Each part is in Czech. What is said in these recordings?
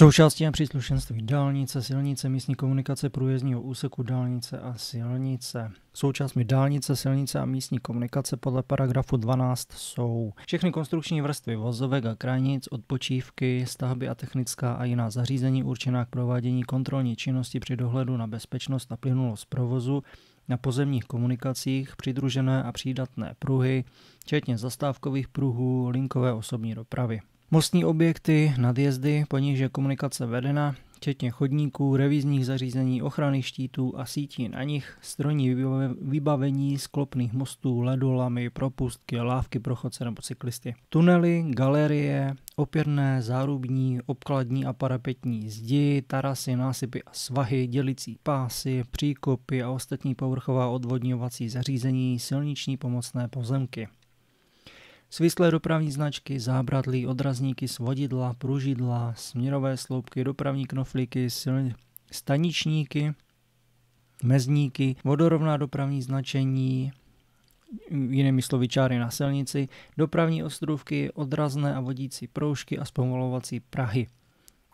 Součástí a příslušenství dálnice, silnice, místní komunikace, průjezdního úseku dálnice a silnice. Součástmi dálnice, silnice a místní komunikace podle paragrafu 12 jsou všechny konstrukční vrstvy vozovek a krajnic, odpočívky, stavby a technická a jiná zařízení určená k provádění kontrolní činnosti při dohledu na bezpečnost a plynulost provozu, na pozemních komunikacích, přidružené a přídatné pruhy, včetně zastávkových pruhů, linkové osobní dopravy. Mostní objekty, nadjezdy, po nich je komunikace vedena, včetně chodníků, revizních zařízení, ochrany štítů a sítí na nich, strojní vybavení, sklopných mostů, ledolamy, propustky, lávky pro chodce nebo cyklisty. Tunely, galerie, opěrné, zárubní, obkladní a parapetní zdi, tarasy, násypy a svahy, dělicí pásy, příkopy a ostatní povrchová odvodňovací zařízení, silniční pomocné pozemky. Svislé dopravní značky, zábradlí, odrazníky, svodidla, pružidla, směrové sloupky, dopravní knoflíky, silni, staničníky, mezníky, vodorovná dopravní značení, jinými slovy čáry na silnici, dopravní ostrůvky, odrazné a vodící proužky a zpomalovací prahy.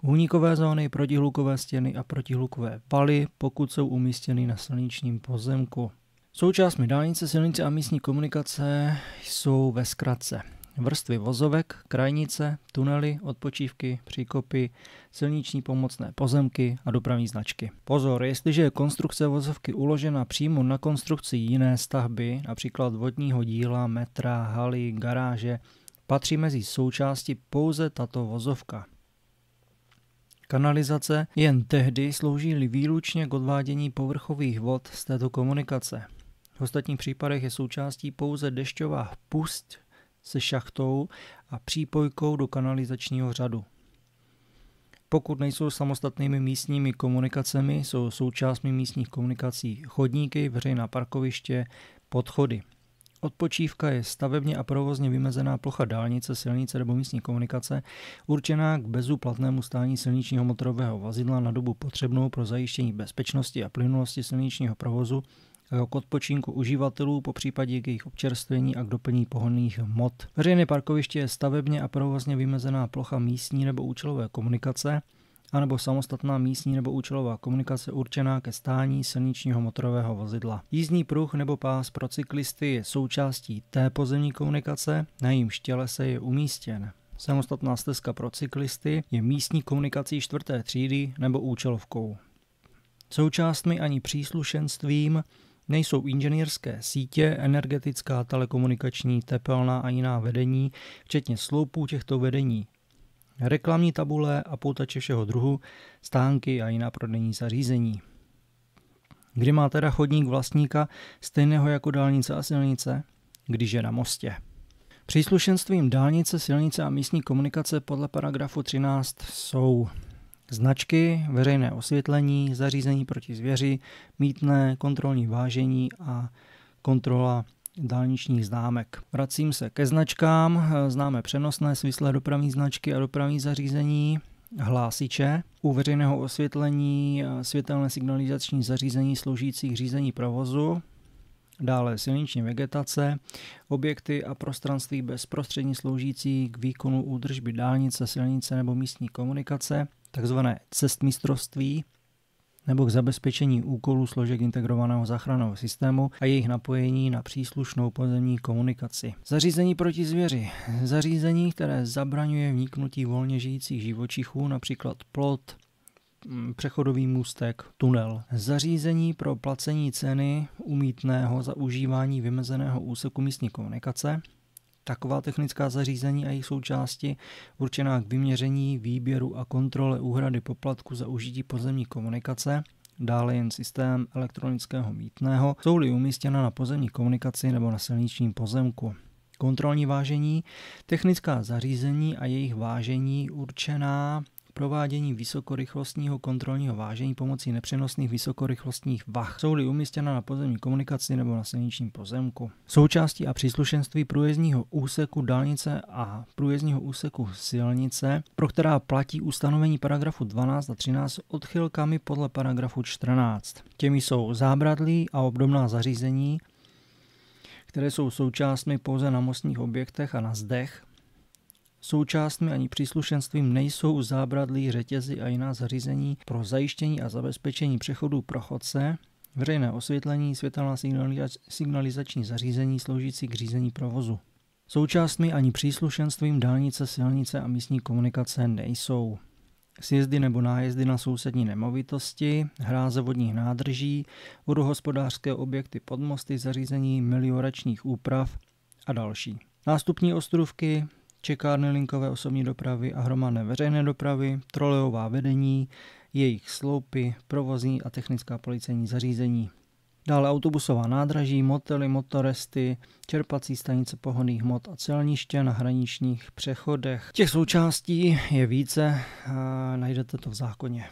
Únikové zóny, protihlukové stěny a protihlukové valy, pokud jsou umístěny na silničním pozemku. Součástmi dálnice, silnice a místní komunikace jsou ve zkratce vrstvy vozovek, krajnice, tunely, odpočívky, příkopy, silniční pomocné pozemky a dopravní značky. Pozor, jestliže je konstrukce vozovky uložena přímo na konstrukci jiné stavby, například vodního díla, metra, haly, garáže, patří mezi součásti pouze tato vozovka. Kanalizace jen tehdy slouží výlučně k odvádění povrchových vod z této komunikace. V ostatních případech je součástí pouze dešťová pust se šachtou a přípojkou do kanalizačního řadu. Pokud nejsou samostatnými místními komunikacemi, jsou součástmi místních komunikací chodníky, veřejná parkoviště, podchody. Odpočívka je stavebně a provozně vymezená plocha dálnice, silnice nebo místní komunikace, určená k bezúplatnému stání silničního motorového vozidla na dobu potřebnou pro zajištění bezpečnosti a plynulosti silničního provozu Eh, k odpočinku uživatelů, po případě k jejich občerstvení a k doplní pohonných hmot. Veřejné parkoviště je stavebně a provozně vymezená plocha místní nebo účelové komunikace, anebo samostatná místní nebo účelová komunikace určená ke stání silničního motorového vozidla. Jízdní pruh nebo pás pro cyklisty je součástí té pozemní komunikace, na jejím štěle se je umístěn. Samostatná stezka pro cyklisty je místní komunikací čtvrté třídy nebo účelovkou. Součástmi ani příslušenstvím Nejsou inženýrské sítě, energetická, telekomunikační, tepelná a jiná vedení, včetně sloupů těchto vedení. Reklamní tabule a poutače všeho druhu, stánky a jiná prodejní zařízení. Kdy má teda chodník vlastníka stejného jako dálnice a silnice? Když je na mostě. Příslušenstvím dálnice, silnice a místní komunikace podle paragrafu 13 jsou Značky, veřejné osvětlení, zařízení proti zvěři, mítné, kontrolní vážení a kontrola dálničních známek. Vracím se ke značkám. Známe přenosné svislé dopravní značky a dopravní zařízení, hlásiče. U veřejného osvětlení eh, světelné signalizační zařízení sloužící k řízení provozu, dále silniční vegetace, objekty a prostranství bezprostředně sloužící k výkonu údržby dálnice, silnice nebo místní komunikace, takzvané cestmistrovství nebo k zabezpečení úkolů složek integrovaného záchranného systému a jejich napojení na příslušnou pozemní komunikaci. Zařízení proti zvěři. Zařízení, které zabraňuje vniknutí volně žijících živočichů, například plot, mm, přechodový můstek, tunel. Zařízení pro placení ceny umítného za užívání vymezeného úseku místní komunikace, taková technická zařízení a jejich součásti určená k vyměření, výběru a kontrole úhrady poplatku za užití pozemní komunikace, dále jen systém elektronického mítného, jsou-li umístěna na pozemní komunikaci nebo na silničním pozemku. Kontrolní vážení, technická zařízení a jejich vážení určená provádění vysokorychlostního kontrolního vážení pomocí nepřenosných vysokorychlostních vah, jsou-li umístěna na pozemní komunikaci nebo na silničním pozemku. Součástí a příslušenství průjezdního úseku dálnice a průjezdního úseku silnice, pro která platí ustanovení paragrafu 12 a 13 odchylkami podle paragrafu 14. Těmi jsou zábradlí a obdobná zařízení, které jsou součástmi pouze na mostních objektech a na zdech, Součástmi ani příslušenstvím nejsou zábradlí, řetězy a jiná zařízení pro zajištění a zabezpečení přechodu pro chodce, veřejné osvětlení, světelná signalizační zařízení sloužící k řízení provozu. Součástmi ani příslušenstvím dálnice, silnice a místní komunikace nejsou. Sjezdy nebo nájezdy na sousední nemovitosti, hráze vodních nádrží, vodohospodářské objekty podmosty, zařízení melioračních úprav a další. Nástupní ostrůvky, čekárny linkové osobní dopravy a hromadné veřejné dopravy, trolejová vedení, jejich sloupy, provozní a technická policejní zařízení. Dále autobusová nádraží, motely, motoresty, čerpací stanice pohoných hmot a celniště na hraničních přechodech. Těch součástí je více, a najdete to v zákoně.